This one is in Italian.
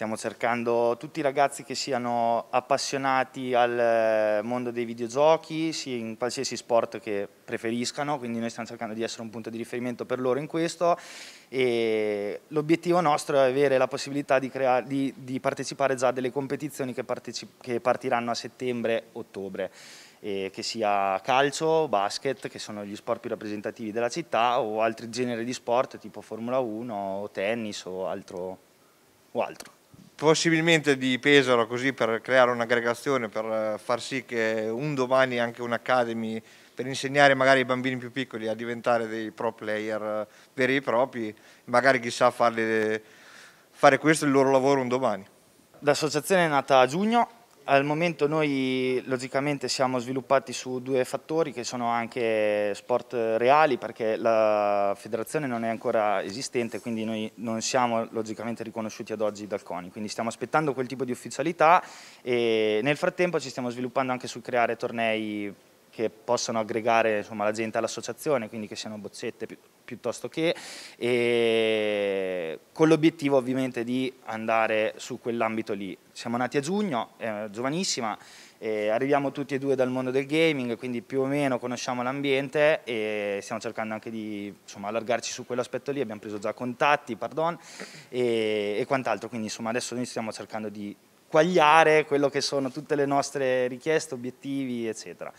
Stiamo cercando tutti i ragazzi che siano appassionati al eh, mondo dei videogiochi, in qualsiasi sport che preferiscano, quindi noi stiamo cercando di essere un punto di riferimento per loro in questo e l'obiettivo nostro è avere la possibilità di, creare, di, di partecipare già a delle competizioni che, che partiranno a settembre-ottobre che sia calcio, basket, che sono gli sport più rappresentativi della città, o altri generi di sport tipo Formula 1 o tennis o altro. O altro possibilmente di Pesaro così per creare un'aggregazione, per eh, far sì che un domani anche un'academy per insegnare magari ai bambini più piccoli a diventare dei pro player eh, veri e propri, magari chissà farle, fare questo il loro lavoro un domani. L'associazione è nata a giugno al momento noi logicamente siamo sviluppati su due fattori che sono anche sport reali perché la federazione non è ancora esistente quindi noi non siamo logicamente riconosciuti ad oggi dal CONI quindi stiamo aspettando quel tipo di ufficialità e nel frattempo ci stiamo sviluppando anche sul creare tornei che possano aggregare insomma, la gente all'associazione, quindi che siano bozzette pi piuttosto che, e con l'obiettivo ovviamente di andare su quell'ambito lì. Siamo nati a giugno, eh, giovanissima, eh, arriviamo tutti e due dal mondo del gaming, quindi più o meno conosciamo l'ambiente e stiamo cercando anche di insomma, allargarci su quell'aspetto lì, abbiamo preso già contatti, pardon, e, e quant'altro, quindi insomma, adesso noi stiamo cercando di quagliare quello che sono tutte le nostre richieste, obiettivi, eccetera.